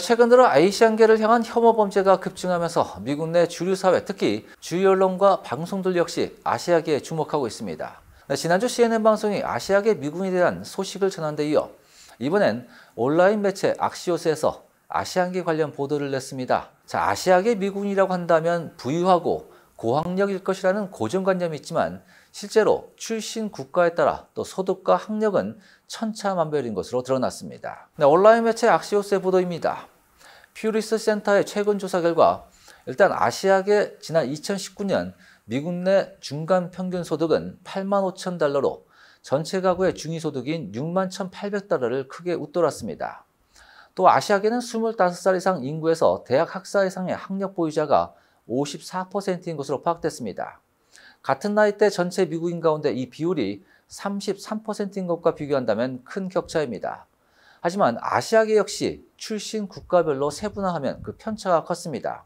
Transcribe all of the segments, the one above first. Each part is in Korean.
최근 들어 아시안계를 이 향한 혐오 범죄가 급증하면서 미국 내 주류사회 특히 주요 언론과 방송들 역시 아시아계에 주목하고 있습니다. 네, 지난주 CNN 방송이 아시아계 미군에 대한 소식을 전한 데 이어 이번엔 온라인 매체 악시오스에서 아시안계 관련 보도를 냈습니다. 자, 아시아계 미군이라고 한다면 부유하고 고학력일 것이라는 고정관념이 있지만 실제로 출신 국가에 따라 또 소득과 학력은 천차만별인 것으로 드러났습니다. 네, 온라인 매체 악시오스의 보도입니다. 퓨리스 센터의 최근 조사 결과 일단 아시아계 지난 2019년 미국 내 중간 평균 소득은 8만 5천 달러로 전체 가구의 중위 소득인 6만 1,800달러를 크게 웃돌았습니다. 또 아시아계는 25살 이상 인구에서 대학 학사 이상의 학력 보유자가 54%인 것으로 파악됐습니다. 같은 나이 대 전체 미국인 가운데 이 비율이 33%인 것과 비교한다면 큰 격차입니다. 하지만 아시아계 역시 출신 국가별로 세분화하면 그 편차가 컸습니다.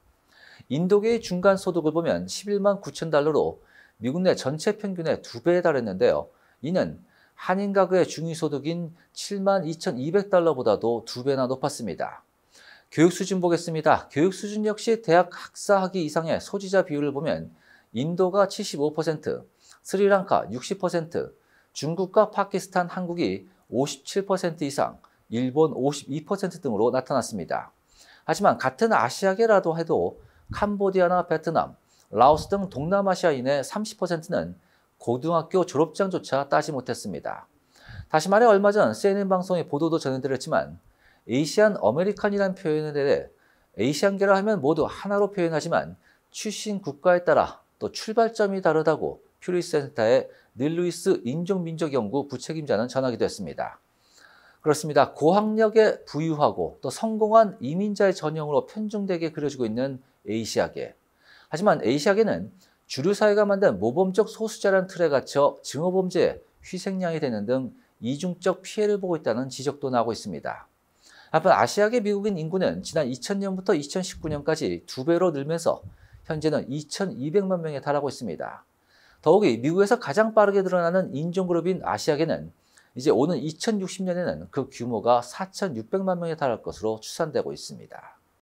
인도계의 중간 소득을 보면 11만 9천 달러로 미국 내 전체 평균의 두배에 달했는데요. 이는 한인 가구의 중위 소득인 7만 2,200달러보다도 두배나 높았습니다. 교육 수준 보겠습니다. 교육 수준 역시 대학 학사학위 이상의 소지자 비율을 보면 인도가 75%, 스리랑카 60%, 중국과 파키스탄, 한국이 57% 이상, 일본 52% 등으로 나타났습니다. 하지만 같은 아시아계라도 해도 캄보디아나 베트남, 라오스 등 동남아시아인의 30%는 고등학교 졸업장조차 따지 못했습니다. 다시 말해 얼마 전 CNN 방송의 보도도 전해드렸지만 에이시안 어메리칸이란 표현에 대해 에이시안계라 하면 모두 하나로 표현하지만 출신 국가에 따라 또 출발점이 다르다고 퓨리스 센터의 닐루이스 인종민족연구 부책임자는 전하기도 했습니다. 그렇습니다. 고학력에 부유하고 또 성공한 이민자의 전형으로 편중되게 그려지고 있는 에이시아계. 하지만 에이시아계는 주류사회가 만든 모범적 소수자란 틀에 갇혀 증오범죄, 희생양이 되는 등 이중적 피해를 보고 있다는 지적도 나오고 있습니다. 한편 아시아계 미국인 인구는 지난 2000년부터 2019년까지 두 배로 늘면서 현재는 2,200만 명에 달하고 있습니다. 더욱이 미국에서 가장 빠르게 늘어나는 인종그룹인 아시아계는 이제 오는 2060년에는 그 규모가 4,600만 명에 달할 것으로 추산되고 있습니다.